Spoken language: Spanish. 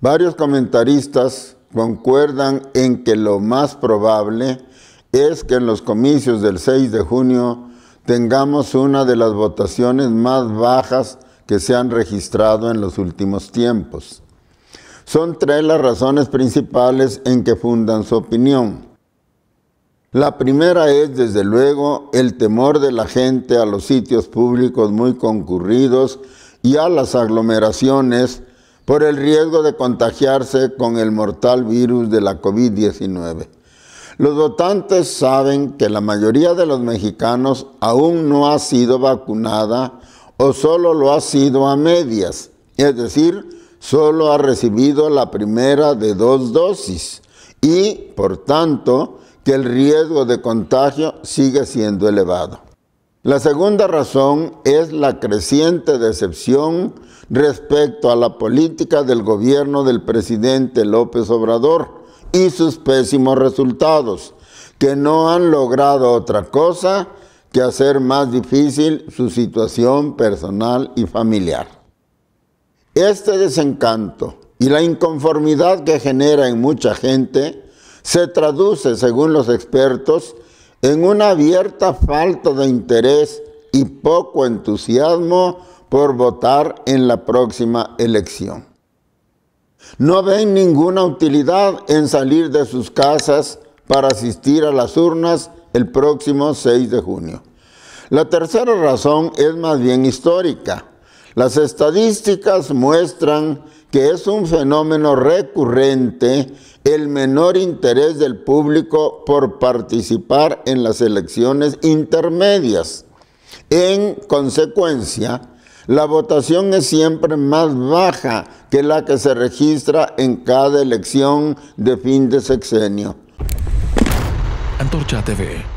Varios comentaristas concuerdan en que lo más probable es que en los comicios del 6 de junio tengamos una de las votaciones más bajas que se han registrado en los últimos tiempos. Son tres las razones principales en que fundan su opinión. La primera es, desde luego, el temor de la gente a los sitios públicos muy concurridos y a las aglomeraciones por el riesgo de contagiarse con el mortal virus de la COVID-19. Los votantes saben que la mayoría de los mexicanos aún no ha sido vacunada o solo lo ha sido a medias, es decir, solo ha recibido la primera de dos dosis y, por tanto, que el riesgo de contagio sigue siendo elevado. La segunda razón es la creciente decepción respecto a la política del gobierno del presidente López Obrador y sus pésimos resultados, que no han logrado otra cosa que hacer más difícil su situación personal y familiar. Este desencanto y la inconformidad que genera en mucha gente se traduce, según los expertos, en una abierta falta de interés y poco entusiasmo por votar en la próxima elección. No ven ninguna utilidad en salir de sus casas para asistir a las urnas el próximo 6 de junio. La tercera razón es más bien histórica. Las estadísticas muestran que es un fenómeno recurrente el menor interés del público por participar en las elecciones intermedias. En consecuencia, la votación es siempre más baja que la que se registra en cada elección de fin de sexenio. Antorcha TV.